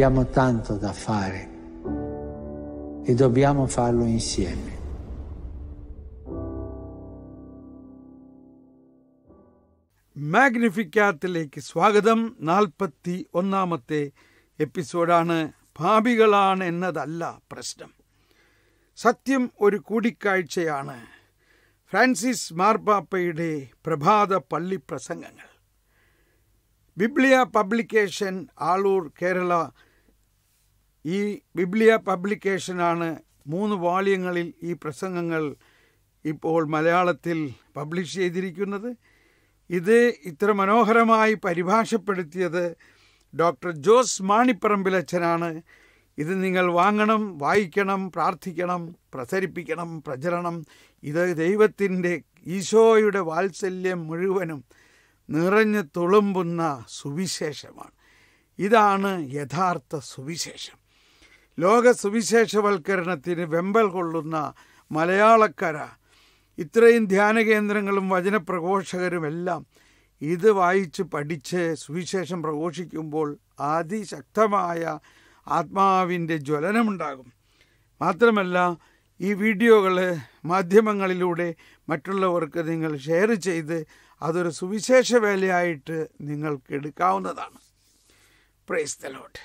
Abbiamo tanto da fare e dobbiamo farlo insieme. മാഗ്നിഫിക്കാത്തിലേക്ക് സ്വാഗതം നാൽപ്പത്തി ഒന്നാമത്തെ എപ്പിസോഡാണ് ഭാവികളാണ് എന്നതല്ല പ്രശ്നം സത്യം ഒരു കൂടിക്കാഴ്ചയാണ് ഫ്രാൻസിസ് മാർപ്പാപ്പയുടെ പ്രഭാത പള്ളി പ്രസംഗങ്ങൾ ബിബ്ലിയ പബ്ലിക്കേഷൻ ആളൂർ കേരള ഈ ബിബ്ലിയ പബ്ലിക്കേഷനാണ് മൂന്ന് വാല്യങ്ങളിൽ ഈ പ്രസംഗങ്ങൾ ഇപ്പോൾ മലയാളത്തിൽ പബ്ലിഷ് ചെയ്തിരിക്കുന്നത് ഇത് ഇത്ര മനോഹരമായി പരിഭാഷപ്പെടുത്തിയത് ഡോക്ടർ ജോസ് മാണിപ്പറമ്പിലച്ഛനാണ് ഇത് നിങ്ങൾ വാങ്ങണം വായിക്കണം പ്രാർത്ഥിക്കണം പ്രസരിപ്പിക്കണം പ്രചരണം ഇത് ദൈവത്തിൻ്റെ ഈശോയുടെ വാത്സല്യം മുഴുവനും നിറഞ്ഞു തുളുമ്പുന്ന സുവിശേഷമാണ് ഇതാണ് യഥാർത്ഥ സുവിശേഷം ലോക സുവിശേഷവൽക്കരണത്തിന് വെമ്പൽ കൊള്ളുന്ന മലയാളക്കര ഇത്രയും ധ്യാന കേന്ദ്രങ്ങളും വചനപ്രഘോഷകരുമെല്ലാം ഇത് വായിച്ച് പഠിച്ച് സുവിശേഷം പ്രഘോഷിക്കുമ്പോൾ അതിശക്തമായ ആത്മാവിൻ്റെ ജ്വലനമുണ്ടാകും മാത്രമല്ല ഈ വീഡിയോകൾ മാധ്യമങ്ങളിലൂടെ മറ്റുള്ളവർക്ക് നിങ്ങൾ ഷെയർ ചെയ്ത് അതൊരു സുവിശേഷ വേലയായിട്ട് നിങ്ങൾക്കെടുക്കാവുന്നതാണ് പ്രൈസ് ദ ലോട്ട്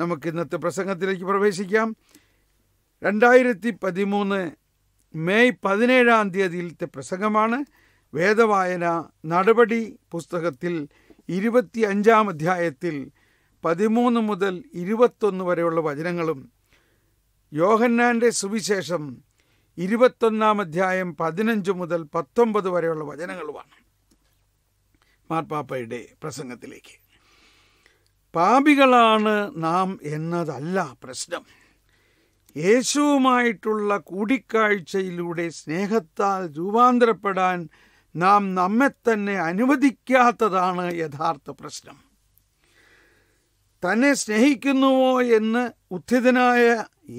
നമുക്ക് ഇന്നത്തെ പ്രസംഗത്തിലേക്ക് പ്രവേശിക്കാം രണ്ടായിരത്തി പതിമൂന്ന് മെയ് പതിനേഴാം തീയതിയിലത്തെ പ്രസംഗമാണ് വേദവായന നടപടി പുസ്തകത്തിൽ ഇരുപത്തി അഞ്ചാം അധ്യായത്തിൽ പതിമൂന്ന് മുതൽ ഇരുപത്തൊന്ന് വരെയുള്ള വചനങ്ങളും യോഹന്നാൻ്റെ സുവിശേഷം ഇരുപത്തൊന്നാം അധ്യായം പതിനഞ്ച് മുതൽ പത്തൊമ്പത് വരെയുള്ള വചനങ്ങളുമാണ് മാർപ്പാപ്പയുടെ പ്രസംഗത്തിലേക്ക് പാപികളാണ് നാം എന്നതല്ല പ്രശ്നം യേശുവുമായിട്ടുള്ള കൂടിക്കാഴ്ചയിലൂടെ സ്നേഹത്താൽ രൂപാന്തരപ്പെടാൻ നാം നമ്മെ തന്നെ അനുവദിക്കാത്തതാണ് യഥാർത്ഥ പ്രശ്നം തന്നെ സ്നേഹിക്കുന്നുവോ എന്ന് ഉദ്ധിതനായ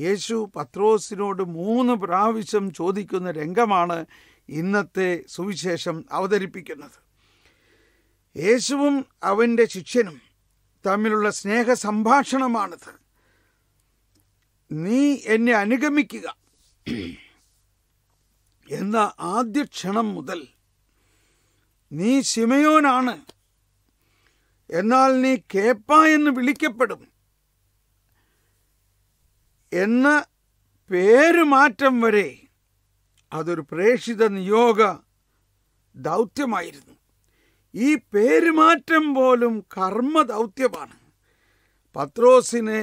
യേശു പത്രോസിനോട് മൂന്ന് പ്രാവശ്യം ചോദിക്കുന്ന രംഗമാണ് ഇന്നത്തെ സുവിശേഷം അവതരിപ്പിക്കുന്നത് യേശുവും അവൻ്റെ ശിഷ്യനും തമ്മിലുള്ള സ്നേഹ സംഭാഷണമാണിത് നീ എന്നെ അനുഗമിക്കുക എന്ന ആദ്യ ക്ഷണം മുതൽ നീ ശിമയോനാണ് എന്നാൽ നീ കേപ്പ എന്ന് വിളിക്കപ്പെടും എന്ന പേരുമാറ്റം വരെ അതൊരു പ്രേഷിത നിയോഗ ദൗത്യമായിരുന്നു ഈ പേരുമാറ്റം പോലും ദൗത്യമാണ് പത്രോസിനെ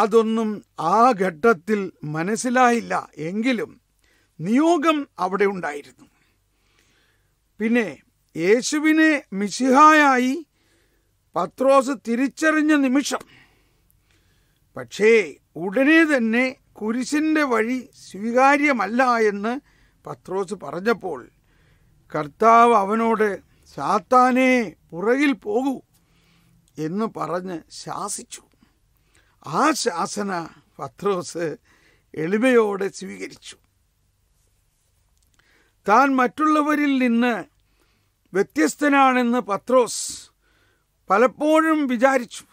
അതൊന്നും ആ ഘട്ടത്തിൽ മനസ്സിലായില്ല എങ്കിലും നിയോഗം അവിടെ ഉണ്ടായിരുന്നു പിന്നെ യേശുവിനെ മിശിഹായായി പത്രോസ് തിരിച്ചറിഞ്ഞ നിമിഷം പക്ഷേ ഉടനെ തന്നെ കുരിശിൻ്റെ വഴി സ്വീകാര്യമല്ല എന്ന് പത്രോസ് പറഞ്ഞപ്പോൾ കർത്താവ് അവനോട് സാത്താനെ പുറകിൽ പോകൂ എന്ന് പറഞ്ഞ് ശാസിച്ചു ആ ശാസന പത്രോസ് എളിമയോടെ സ്വീകരിച്ചു താൻ മറ്റുള്ളവരിൽ നിന്ന് വ്യത്യസ്തനാണെന്ന് പത്രോസ് പലപ്പോഴും വിചാരിച്ചു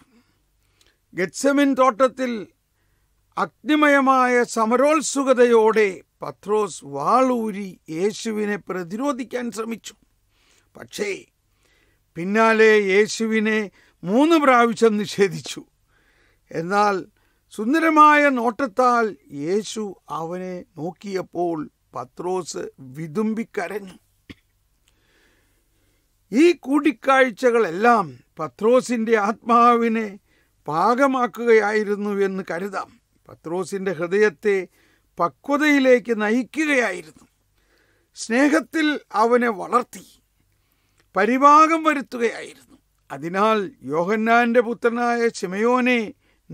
ഗത്സമിൻ തോട്ടത്തിൽ അഗ്നിമയമായ സമരോത്സുകതയോടെ പത്രോസ് വാളൂരി യേശുവിനെ പ്രതിരോധിക്കാൻ ശ്രമിച്ചു പക്ഷേ പിന്നാലെ യേശുവിനെ മൂന്ന് പ്രാവശ്യം നിഷേധിച്ചു എന്നാൽ സുന്ദരമായ നോട്ടത്താൽ യേശു അവനെ നോക്കിയപ്പോൾ പത്രോസ് വിതുമ്പിക്കരഞ്ഞു ഈ കൂടിക്കാഴ്ചകളെല്ലാം പത്രോസിൻ്റെ ആത്മാവിനെ പാകമാക്കുകയായിരുന്നു എന്ന് കരുതാം പത്രോസിൻ്റെ ഹൃദയത്തെ പക്വതയിലേക്ക് നയിക്കുകയായിരുന്നു സ്നേഹത്തിൽ അവനെ വളർത്തി പരിഭാഗം വരുത്തുകയായിരുന്നു അതിനാൽ യോഹന്നാന്റെ പുത്രനായ ചിമയോനെ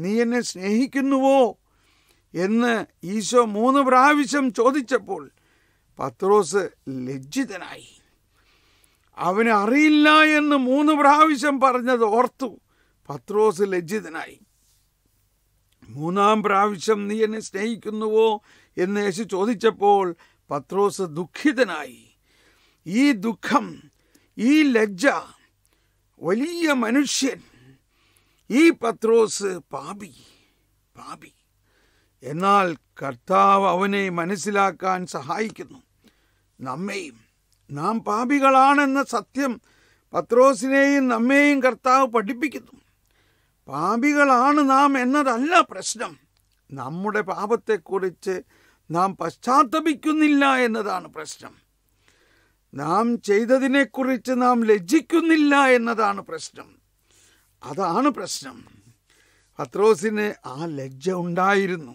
നീ എന്നെ സ്നേഹിക്കുന്നുവോ എന്ന് ഈശോ മൂന്ന് പ്രാവശ്യം ചോദിച്ചപ്പോൾ പത്രോസ് ലജ്ജിതനായി അവന് അറിയില്ല എന്ന് മൂന്ന് പ്രാവശ്യം പറഞ്ഞത് ഓർത്തു പത്രോസ് ലജ്ജിതനായി മൂന്നാം പ്രാവശ്യം നീ എന്നെ സ്നേഹിക്കുന്നുവോ എന്ന് യേശു ചോദിച്ചപ്പോൾ പത്രോസ് ദുഃഖിതനായി ഈ ദുഃഖം ഈ ലജ്ജ വലിയ മനുഷ്യൻ ഈ പത്രോസ് പാപി പാപി എന്നാൽ കർത്താവ് അവനെ മനസ്സിലാക്കാൻ സഹായിക്കുന്നു നമ്മയും നാം പാപികളാണെന്ന സത്യം പത്രോസിനെയും നമ്മയും കർത്താവ് പഠിപ്പിക്കുന്നു പാപികളാണ് നാം എന്നതല്ല പ്രശ്നം നമ്മുടെ പാപത്തെക്കുറിച്ച് നാം പശ്ചാത്തപിക്കുന്നില്ല എന്നതാണ് പ്രശ്നം നാം ചെയ്തതിനെക്കുറിച്ച് നാം ലജ്ജിക്കുന്നില്ല എന്നതാണ് പ്രശ്നം അതാണ് പ്രശ്നം പത്രോസിന് ആ ലജ്ജ ഉണ്ടായിരുന്നു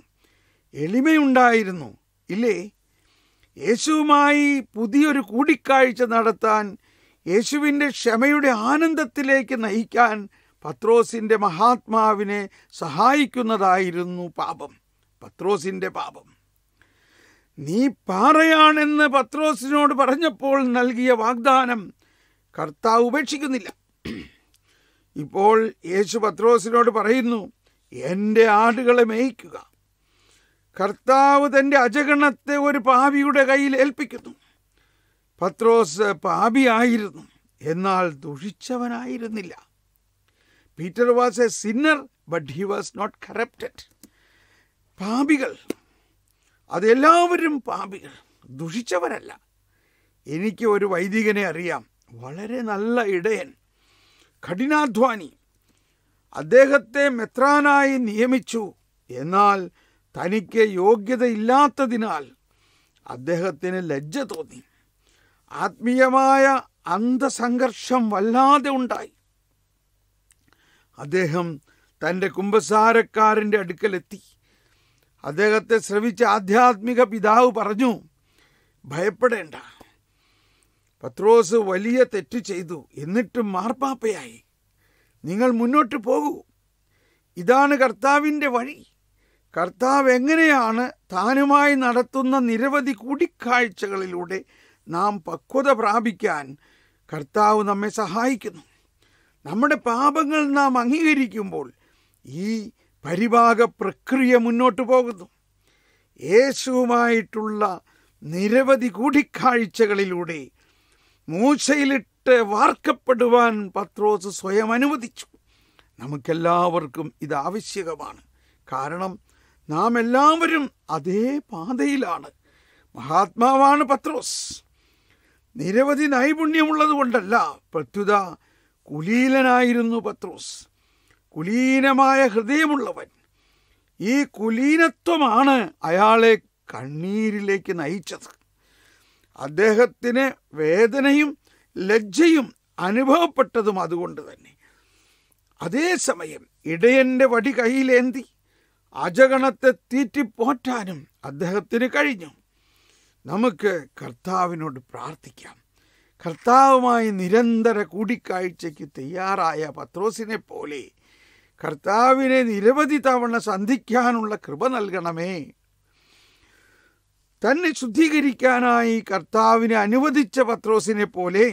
എളിമയുണ്ടായിരുന്നു ഇല്ലേ യേശുവുമായി പുതിയൊരു കൂടിക്കാഴ്ച നടത്താൻ യേശുവിൻ്റെ ക്ഷമയുടെ ആനന്ദത്തിലേക്ക് നയിക്കാൻ പത്രോസിൻ്റെ മഹാത്മാവിനെ സഹായിക്കുന്നതായിരുന്നു പാപം പത്രോസിൻ്റെ പാപം നീ പാറയാണെന്ന് പത്രോസിനോട് പറഞ്ഞപ്പോൾ നൽകിയ വാഗ്ദാനം കർത്താവ് ഉപേക്ഷിക്കുന്നില്ല ഇപ്പോൾ യേശു പത്രോസിനോട് പറയുന്നു എൻ്റെ ആടുകളെ മേയ്ക്കുക കർത്താവ് തൻ്റെ അജഗണത്തെ ഒരു പാപിയുടെ കയ്യിൽ ഏൽപ്പിക്കുന്നു പത്രോസ് പാപിയായിരുന്നു എന്നാൽ ദുഷിച്ചവനായിരുന്നില്ല Peter was a sinner but he was not corrupted പാപികൾ അതെല്ലാവരും പാപികൾ ദുഷിച്ചവരല്ല എനിക്ക് ഒരു വൈദികനെ അറിയാം വളരെ നല്ല ഇടയൻ കഠിനാധ്വാനി അദ്ദേഹത്തെ മെത്രാനായി നിയമിച്ചു എന്നാൽ തനിക്ക് യോഗ്യതയില്ലാത്തതിനാൽ അദ്ദേഹത്തിന് ലജ്ജ തോന്നി ആത്മീയമായ അന്ധസംഘർഷം വല്ലാതെ ഉണ്ടായി അദ്ദേഹം തൻ്റെ കുമ്പസാരക്കാരൻ്റെ അടുക്കലെത്തി അദ്ദേഹത്തെ ശ്രവിച്ച ആധ്യാത്മിക പിതാവ് പറഞ്ഞു ഭയപ്പെടേണ്ട പത്രോസ് വലിയ തെറ്റ് ചെയ്തു എന്നിട്ടും മാർപ്പാപ്പയായി നിങ്ങൾ മുന്നോട്ട് പോകൂ ഇതാണ് കർത്താവിൻ്റെ വഴി കർത്താവ് എങ്ങനെയാണ് താനുമായി നടത്തുന്ന നിരവധി കൂടിക്കാഴ്ചകളിലൂടെ നാം പക്വത പ്രാപിക്കാൻ കർത്താവ് നമ്മെ സഹായിക്കുന്നു നമ്മുടെ പാപങ്ങൾ നാം അംഗീകരിക്കുമ്പോൾ ഈ പരിപാക പ്രക്രിയ മുന്നോട്ടു പോകുന്നു യേശുവുമായിട്ടുള്ള നിരവധി കൂടിക്കാഴ്ചകളിലൂടെ മൂശയിലിട്ട് വാർക്കപ്പെടുവാൻ പത്രോസ് സ്വയം അനുവദിച്ചു നമുക്കെല്ലാവർക്കും ഇത് ആവശ്യകമാണ് കാരണം നാം എല്ലാവരും അതേ പാതയിലാണ് മഹാത്മാവാണ് പത്രോസ് നിരവധി നൈപുണ്യമുള്ളതുകൊണ്ടല്ല പ്രത്യുത കുലീലനായിരുന്നു പത്രോസ് കുലീനമായ ഹൃദയമുള്ളവൻ ഈ കുലീനത്വമാണ് അയാളെ കണ്ണീരിലേക്ക് നയിച്ചത് അദ്ദേഹത്തിന് വേദനയും ലജ്ജയും അനുഭവപ്പെട്ടതും അതുകൊണ്ട് തന്നെ അതേസമയം ഇടയൻ്റെ വടി കയ്യിലേന്തി അജഗണത്തെ തീറ്റിപ്പോറ്റാനും അദ്ദേഹത്തിന് കഴിഞ്ഞു നമുക്ക് കർത്താവിനോട് പ്രാർത്ഥിക്കാം കർത്താവുമായി നിരന്തര കൂടിക്കാഴ്ചയ്ക്ക് തയ്യാറായ പത്രോസിനെ പോലെ കർത്താവിനെ നിരവധി തവണ സന്ധിക്കാനുള്ള കൃപ നൽകണമേ തന്നെ ശുദ്ധീകരിക്കാനായി കർത്താവിനെ അനുവദിച്ച പത്രോസിനെ പോലെ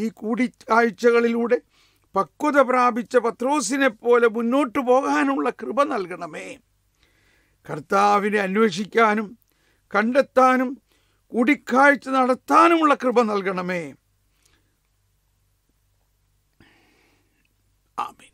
ഈ കൂടിക്കാഴ്ചകളിലൂടെ പക്വത പ്രാപിച്ച പത്രോസിനെ പോലെ മുന്നോട്ടു പോകാനുള്ള കൃപ നൽകണമേ കർത്താവിനെ അന്വേഷിക്കാനും കണ്ടെത്താനും കൂടിക്കാഴ്ച നടത്താനുമുള്ള കൃപ നൽകണമേ ആമേ